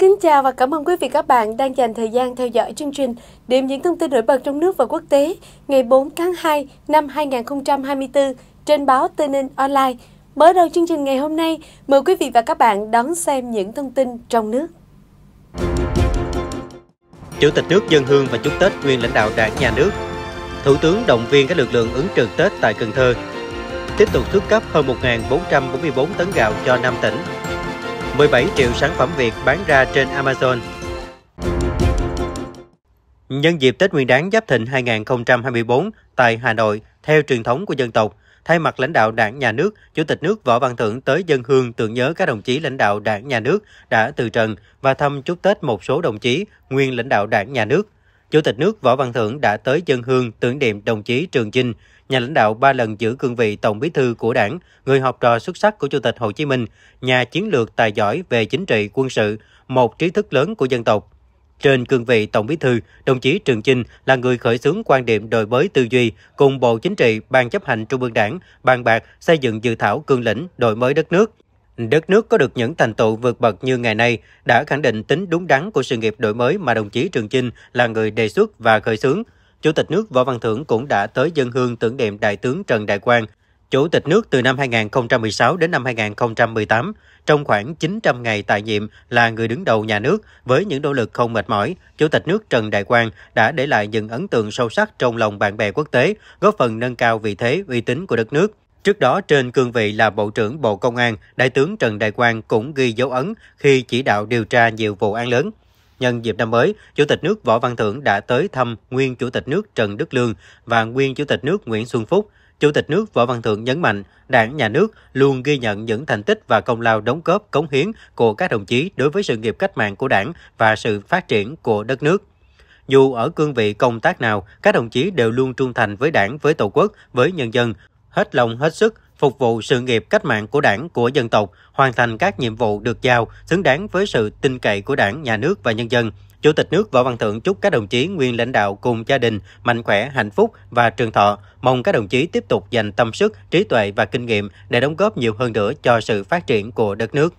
kính chào và cảm ơn quý vị các bạn đang dành thời gian theo dõi chương trình Điểm những thông tin nổi bật trong nước và quốc tế ngày 4 tháng 2 năm 2024 trên báo Tây Ninh Online. Mở đầu chương trình ngày hôm nay, mời quý vị và các bạn đón xem những thông tin trong nước. Chủ tịch nước dân hương và chúc Tết nguyên lãnh đạo đảng nhà nước. Thủ tướng động viên các lực lượng ứng trực Tết tại Cần Thơ. Tiếp tục xuất cấp hơn 1.444 tấn gạo cho 5 tỉnh 17 triệu sản phẩm Việt bán ra trên Amazon. Nhân dịp Tết Nguyên đán Giáp Thịnh 2024 tại Hà Nội, theo truyền thống của dân tộc, thay mặt lãnh đạo Đảng nhà nước, Chủ tịch nước Võ Văn Thưởng tới dân hương tưởng nhớ các đồng chí lãnh đạo Đảng nhà nước đã từ trần và thăm chúc Tết một số đồng chí nguyên lãnh đạo Đảng nhà nước. Chủ tịch nước Võ Văn Thưởng đã tới dân hương tưởng niệm đồng chí Trường Chinh, nhà lãnh đạo ba lần giữ cương vị Tổng Bí thư của Đảng, người học trò xuất sắc của Chủ tịch Hồ Chí Minh, nhà chiến lược tài giỏi về chính trị quân sự, một trí thức lớn của dân tộc. Trên cương vị Tổng Bí thư, đồng chí Trường Chinh là người khởi xướng quan điểm đổi mới tư duy cùng Bộ Chính trị, Ban chấp hành Trung ương Đảng, bàn bạc xây dựng dự thảo cương lĩnh đổi mới đất nước. Đất nước có được những thành tựu vượt bậc như ngày nay đã khẳng định tính đúng đắn của sự nghiệp đổi mới mà đồng chí Trường Chinh là người đề xuất và khởi xướng – Chủ tịch nước Võ Văn Thưởng cũng đã tới dân hương tưởng niệm Đại tướng Trần Đại Quang, Chủ tịch nước từ năm 2016 đến năm 2018, trong khoảng 900 ngày tại nhiệm là người đứng đầu nhà nước với những nỗ lực không mệt mỏi, Chủ tịch nước Trần Đại Quang đã để lại những ấn tượng sâu sắc trong lòng bạn bè quốc tế, góp phần nâng cao vị thế uy tín của đất nước. Trước đó trên cương vị là Bộ trưởng Bộ Công an, Đại tướng Trần Đại Quang cũng ghi dấu ấn khi chỉ đạo điều tra nhiều vụ án lớn. Nhân dịp năm mới, Chủ tịch nước Võ Văn Thưởng đã tới thăm nguyên Chủ tịch nước Trần Đức Lương và nguyên Chủ tịch nước Nguyễn Xuân Phúc. Chủ tịch nước Võ Văn Thưởng nhấn mạnh, Đảng, Nhà nước luôn ghi nhận những thành tích và công lao đóng góp, cống hiến của các đồng chí đối với sự nghiệp cách mạng của Đảng và sự phát triển của đất nước. Dù ở cương vị công tác nào, các đồng chí đều luôn trung thành với Đảng, với Tổ quốc, với nhân dân, hết lòng hết sức phục vụ sự nghiệp cách mạng của đảng, của dân tộc, hoàn thành các nhiệm vụ được giao, xứng đáng với sự tin cậy của đảng, nhà nước và nhân dân. Chủ tịch nước Võ Văn Thưởng chúc các đồng chí nguyên lãnh đạo cùng gia đình mạnh khỏe, hạnh phúc và trường thọ. Mong các đồng chí tiếp tục dành tâm sức, trí tuệ và kinh nghiệm để đóng góp nhiều hơn nữa cho sự phát triển của đất nước.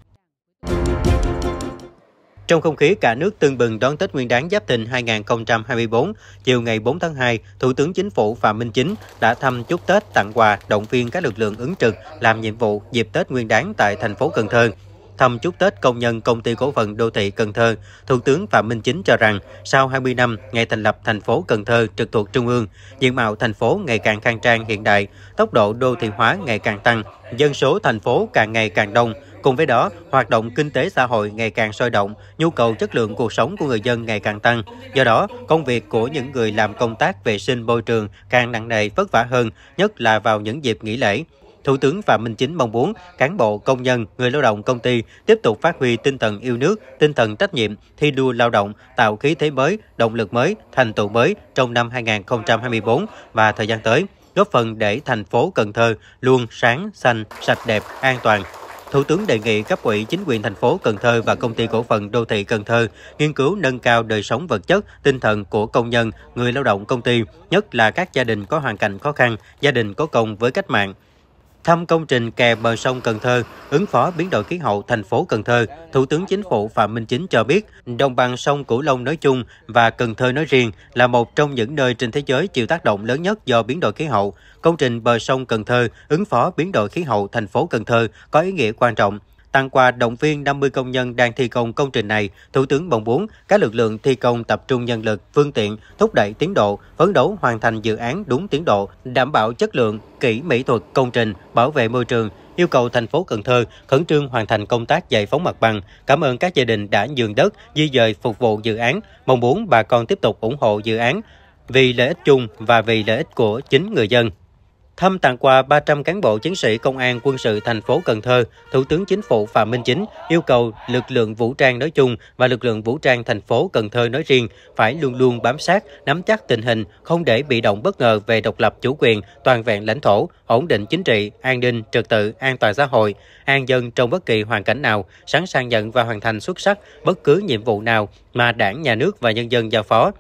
Trong không khí cả nước tưng bừng đón Tết Nguyên đán Giáp Thìn 2024, chiều ngày 4 tháng 2, Thủ tướng Chính phủ Phạm Minh Chính đã thăm chúc Tết tặng quà động viên các lực lượng ứng trực làm nhiệm vụ dịp Tết Nguyên đán tại thành phố Cần Thơ. Thăm chúc Tết công nhân công ty cổ phần đô thị Cần Thơ, Thủ tướng Phạm Minh Chính cho rằng sau 20 năm ngày thành lập thành phố Cần Thơ trực thuộc Trung ương, diện mạo thành phố ngày càng khang trang hiện đại, tốc độ đô thị hóa ngày càng tăng, dân số thành phố càng ngày càng đông, Cùng với đó, hoạt động kinh tế xã hội ngày càng sôi động, nhu cầu chất lượng cuộc sống của người dân ngày càng tăng. Do đó, công việc của những người làm công tác vệ sinh môi trường càng nặng nề vất vả hơn, nhất là vào những dịp nghỉ lễ. Thủ tướng Phạm Minh Chính mong muốn cán bộ, công nhân, người lao động công ty tiếp tục phát huy tinh thần yêu nước, tinh thần trách nhiệm, thi đua lao động, tạo khí thế mới, động lực mới, thành tựu mới trong năm 2024 và thời gian tới, góp phần để thành phố Cần Thơ luôn sáng, xanh, sạch đẹp, an toàn, Thủ tướng đề nghị cấp ủy chính quyền thành phố Cần Thơ và công ty cổ phần đô thị Cần Thơ nghiên cứu nâng cao đời sống vật chất, tinh thần của công nhân, người lao động công ty, nhất là các gia đình có hoàn cảnh khó khăn, gia đình có công với cách mạng, Thăm công trình kè bờ sông Cần Thơ, ứng phó biến đổi khí hậu thành phố Cần Thơ, Thủ tướng Chính phủ Phạm Minh Chính cho biết, đồng bằng sông Cửu Long nói chung và Cần Thơ nói riêng là một trong những nơi trên thế giới chịu tác động lớn nhất do biến đổi khí hậu. Công trình bờ sông Cần Thơ ứng phó biến đổi khí hậu thành phố Cần Thơ có ý nghĩa quan trọng, tặng quà động viên 50 công nhân đang thi công công trình này, Thủ tướng mong muốn các lực lượng thi công tập trung nhân lực, phương tiện, thúc đẩy tiến độ, phấn đấu hoàn thành dự án đúng tiến độ, đảm bảo chất lượng, kỹ mỹ thuật công trình, bảo vệ môi trường, yêu cầu thành phố Cần Thơ khẩn trương hoàn thành công tác giải phóng mặt bằng. Cảm ơn các gia đình đã nhường đất, di dời phục vụ dự án, mong muốn bà con tiếp tục ủng hộ dự án vì lợi ích chung và vì lợi ích của chính người dân. Thăm tặng quà 300 cán bộ chiến sĩ Công an quân sự thành phố Cần Thơ, Thủ tướng Chính phủ Phạm Minh Chính yêu cầu lực lượng vũ trang nói chung và lực lượng vũ trang thành phố Cần Thơ nói riêng phải luôn luôn bám sát, nắm chắc tình hình, không để bị động bất ngờ về độc lập chủ quyền, toàn vẹn lãnh thổ, ổn định chính trị, an ninh, trật tự, an toàn xã hội, an dân trong bất kỳ hoàn cảnh nào, sẵn sàng nhận và hoàn thành xuất sắc bất cứ nhiệm vụ nào mà Đảng, Nhà nước và nhân dân giao phó.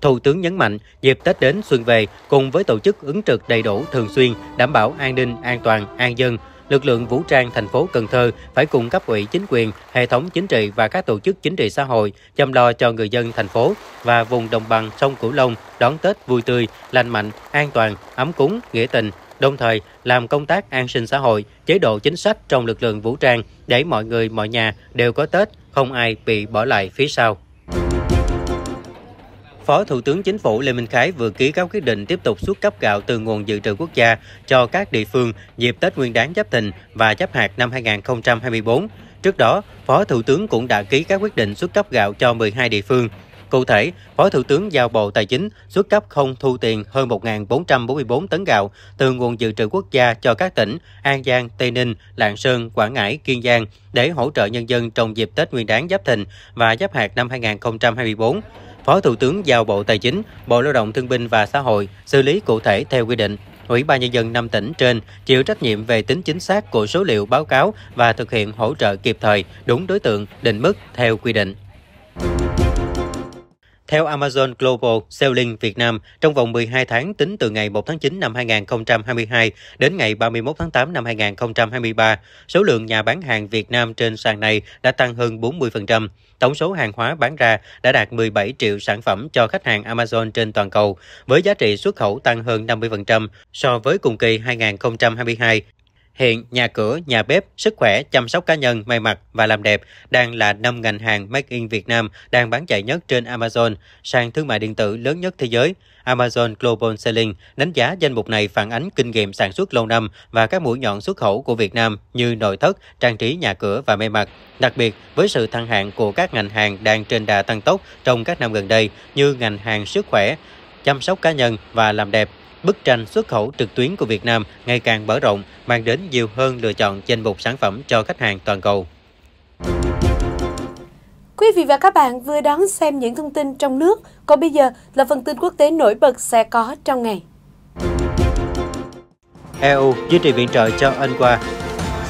Thủ tướng nhấn mạnh, dịp Tết đến xuân về, cùng với tổ chức ứng trực đầy đủ thường xuyên, đảm bảo an ninh, an toàn, an dân, lực lượng vũ trang thành phố Cần Thơ phải cùng cấp ủy chính quyền, hệ thống chính trị và các tổ chức chính trị xã hội chăm lo cho người dân thành phố và vùng đồng bằng sông Cửu Long đón Tết vui tươi, lành mạnh, an toàn, ấm cúng, nghĩa tình, đồng thời làm công tác an sinh xã hội, chế độ chính sách trong lực lượng vũ trang để mọi người mọi nhà đều có Tết, không ai bị bỏ lại phía sau. Phó Thủ tướng Chính phủ Lê Minh Khái vừa ký các quyết định tiếp tục xuất cấp gạo từ nguồn dự trữ quốc gia cho các địa phương dịp Tết Nguyên đán Giáp Thìn và Giáp Hạt năm 2024. Trước đó, Phó Thủ tướng cũng đã ký các quyết định xuất cấp gạo cho 12 địa phương. Cụ thể, Phó Thủ tướng giao Bộ Tài chính xuất cấp không thu tiền hơn 1.444 tấn gạo từ nguồn dự trữ quốc gia cho các tỉnh An Giang, Tây Ninh, Lạng Sơn, Quảng Ngãi, Kiên Giang để hỗ trợ nhân dân trong dịp Tết Nguyên đán Giáp Thìn và Giáp Hạt năm 2024. Phó Thủ tướng giao Bộ Tài chính, Bộ Lao động Thương binh và Xã hội xử lý cụ thể theo quy định. Ủy ban nhân dân 5 tỉnh trên chịu trách nhiệm về tính chính xác của số liệu báo cáo và thực hiện hỗ trợ kịp thời, đúng đối tượng, định mức theo quy định. Theo Amazon Global Selling Việt Nam, trong vòng 12 tháng tính từ ngày 1 tháng 9 năm 2022 đến ngày 31 tháng 8 năm 2023, số lượng nhà bán hàng Việt Nam trên sàn này đã tăng hơn 40%. Tổng số hàng hóa bán ra đã đạt 17 triệu sản phẩm cho khách hàng Amazon trên toàn cầu, với giá trị xuất khẩu tăng hơn 50% so với cùng kỳ 2022 Hiện nhà cửa, nhà bếp, sức khỏe, chăm sóc cá nhân, may mặc và làm đẹp đang là năm ngành hàng Make in Việt Nam đang bán chạy nhất trên Amazon, sàn thương mại điện tử lớn nhất thế giới. Amazon Global Selling đánh giá danh mục này phản ánh kinh nghiệm sản xuất lâu năm và các mũi nhọn xuất khẩu của Việt Nam như nội thất, trang trí nhà cửa và may mặc. Đặc biệt, với sự thăng hạng của các ngành hàng đang trên đà tăng tốc trong các năm gần đây như ngành hàng sức khỏe, chăm sóc cá nhân và làm đẹp, bức tranh xuất khẩu trực tuyến của Việt Nam ngày càng mở rộng, mang đến nhiều hơn lựa chọn trên một sản phẩm cho khách hàng toàn cầu. Quý vị và các bạn vừa đón xem những thông tin trong nước, còn bây giờ là phần tin quốc tế nổi bật sẽ có trong ngày. EU duy trì viện trợ cho Anh qua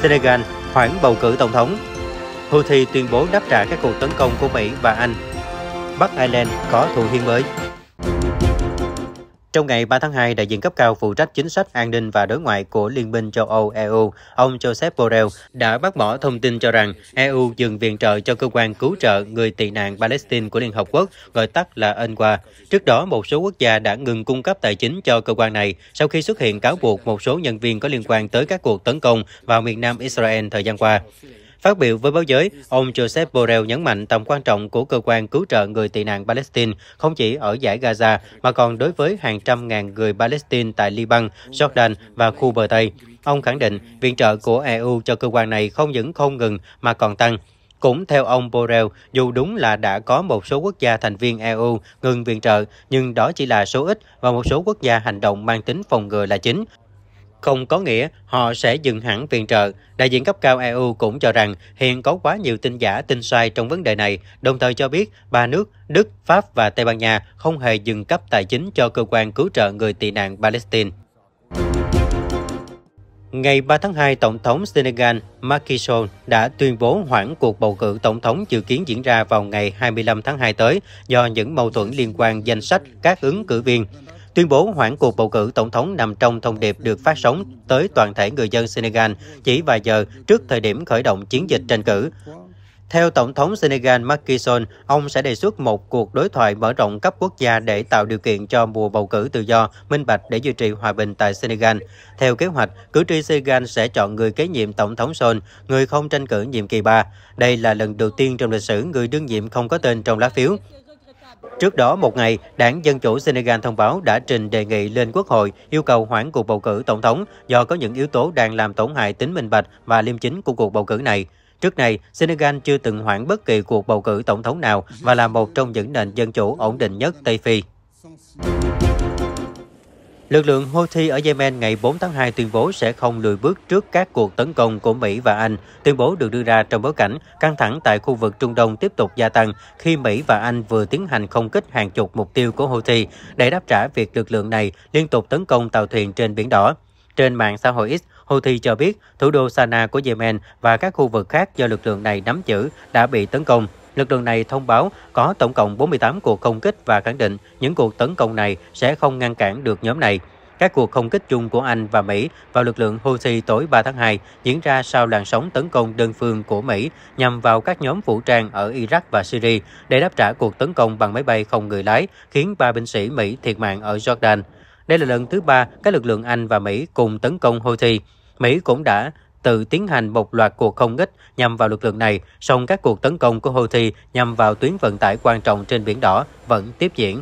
Senegal hoãn bầu cử tổng thống, Houthi tuyên bố đáp trả các cuộc tấn công của Mỹ và Anh, Bắc Ireland có thủ hiến mới. Trong ngày 3 tháng 2, đại diện cấp cao phụ trách chính sách an ninh và đối ngoại của Liên minh châu Âu EU, ông Joseph Borrell, đã bác bỏ thông tin cho rằng EU dừng viện trợ cho cơ quan cứu trợ người tị nạn Palestine của Liên Hợp Quốc, gọi tắt là UNRWA. Trước đó, một số quốc gia đã ngừng cung cấp tài chính cho cơ quan này sau khi xuất hiện cáo buộc một số nhân viên có liên quan tới các cuộc tấn công vào miền nam Israel thời gian qua. Phát biểu với báo giới, ông Joseph Borrell nhấn mạnh tầm quan trọng của cơ quan cứu trợ người tị nạn Palestine không chỉ ở giải Gaza mà còn đối với hàng trăm ngàn người Palestine tại Liban, Jordan và khu bờ Tây. Ông khẳng định viện trợ của EU cho cơ quan này không những không ngừng mà còn tăng. Cũng theo ông Borrell, dù đúng là đã có một số quốc gia thành viên EU ngừng viện trợ, nhưng đó chỉ là số ít và một số quốc gia hành động mang tính phòng ngừa là chính không có nghĩa họ sẽ dừng hẳn viện trợ. Đại diện cấp cao EU cũng cho rằng hiện có quá nhiều tin giả, tin sai trong vấn đề này, đồng thời cho biết ba nước Đức, Pháp và Tây Ban Nha không hề dừng cấp tài chính cho cơ quan cứu trợ người tị nạn Palestine. Ngày 3 tháng 2, Tổng thống Senegal Macky Sall đã tuyên bố hoãn cuộc bầu cử tổng thống dự kiến diễn ra vào ngày 25 tháng 2 tới do những mâu thuẫn liên quan danh sách các ứng cử viên. Tuyên bố hoãn cuộc bầu cử tổng thống nằm trong thông điệp được phát sóng tới toàn thể người dân Senegal chỉ vài giờ trước thời điểm khởi động chiến dịch tranh cử. Theo Tổng thống Senegal Macky Sall, ông sẽ đề xuất một cuộc đối thoại mở rộng cấp quốc gia để tạo điều kiện cho mùa bầu cử tự do, minh bạch để duy trì hòa bình tại Senegal. Theo kế hoạch, cử tri Senegal sẽ chọn người kế nhiệm Tổng thống Sall, người không tranh cử nhiệm kỳ 3. Đây là lần đầu tiên trong lịch sử người đương nhiệm không có tên trong lá phiếu. Trước đó một ngày, đảng Dân Chủ Senegal thông báo đã trình đề nghị lên Quốc hội yêu cầu hoãn cuộc bầu cử tổng thống do có những yếu tố đang làm tổn hại tính minh bạch và liêm chính của cuộc bầu cử này. Trước này, Senegal chưa từng hoãn bất kỳ cuộc bầu cử tổng thống nào và là một trong những nền dân chủ ổn định nhất Tây Phi. Lực lượng Houthi ở Yemen ngày 4 tháng 2 tuyên bố sẽ không lùi bước trước các cuộc tấn công của Mỹ và Anh. Tuyên bố được đưa ra trong bối cảnh căng thẳng tại khu vực Trung Đông tiếp tục gia tăng khi Mỹ và Anh vừa tiến hành không kích hàng chục mục tiêu của Houthi để đáp trả việc lực lượng này liên tục tấn công tàu thuyền trên Biển Đỏ. Trên mạng xã hội X, Houthi cho biết thủ đô Sana của Yemen và các khu vực khác do lực lượng này nắm giữ đã bị tấn công. Lực lượng này thông báo có tổng cộng 48 cuộc không kích và khẳng định những cuộc tấn công này sẽ không ngăn cản được nhóm này. Các cuộc không kích chung của Anh và Mỹ vào lực lượng Houthi tối 3 tháng 2 diễn ra sau làn sóng tấn công đơn phương của Mỹ nhằm vào các nhóm vũ trang ở Iraq và Syria để đáp trả cuộc tấn công bằng máy bay không người lái khiến ba binh sĩ Mỹ thiệt mạng ở Jordan. Đây là lần thứ ba các lực lượng Anh và Mỹ cùng tấn công Houthi. Mỹ cũng đã tự tiến hành một loạt cuộc không kích nhằm vào lực lượng này, song các cuộc tấn công của Houthi nhằm vào tuyến vận tải quan trọng trên Biển Đỏ vẫn tiếp diễn.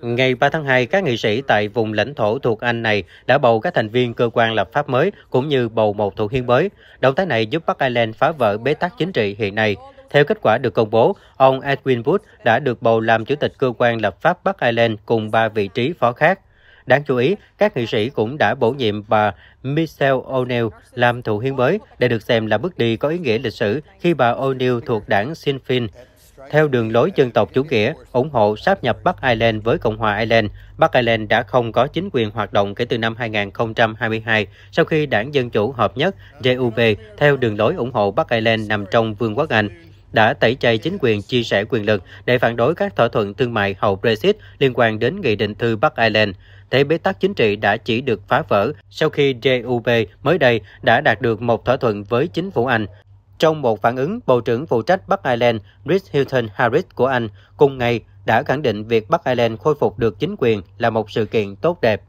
Ngày 3 tháng 2, các nghị sĩ tại vùng lãnh thổ thuộc Anh này đã bầu các thành viên cơ quan lập pháp mới cũng như bầu một thủ hiến mới. Động thái này giúp Bắc Ireland phá vỡ bế tắc chính trị hiện nay. Theo kết quả được công bố, ông Edwin Wood đã được bầu làm chủ tịch cơ quan lập pháp Bắc Ireland cùng ba vị trí phó khác. Đáng chú ý, các nghị sĩ cũng đã bổ nhiệm bà Michelle O'Neill làm thủ hiến mới. Đây được xem là bước đi có ý nghĩa lịch sử khi bà O'Neill thuộc đảng Sinn Féin theo đường lối dân tộc chủ nghĩa, ủng hộ sáp nhập Bắc Ireland với Cộng hòa Ireland. Bắc Ireland đã không có chính quyền hoạt động kể từ năm 2022 sau khi đảng Dân Chủ Hợp nhất DUP theo đường lối ủng hộ Bắc Ireland nằm trong Vương quốc Anh đã tẩy chay chính quyền chia sẻ quyền lực để phản đối các thỏa thuận thương mại hậu Brexit liên quan đến Nghị định thư Bắc Ireland. Thế bế tắc chính trị đã chỉ được phá vỡ sau khi JUB mới đây đã đạt được một thỏa thuận với chính phủ Anh. Trong một phản ứng, Bộ trưởng phụ trách Bắc Ireland Rich Hilton Harris của Anh cùng ngày đã khẳng định việc Bắc Ireland khôi phục được chính quyền là một sự kiện tốt đẹp.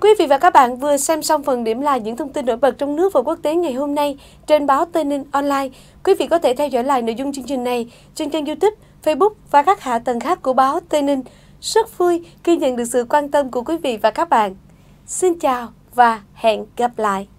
Quý vị và các bạn vừa xem xong phần điểm lại những thông tin nổi bật trong nước và quốc tế ngày hôm nay trên báo Tây Ninh Online. Quý vị có thể theo dõi lại nội dung chương trình này trên kênh YouTube, Facebook và các hạ tầng khác của báo Tây Ninh. Rất vui khi nhận được sự quan tâm của quý vị và các bạn. Xin chào và hẹn gặp lại!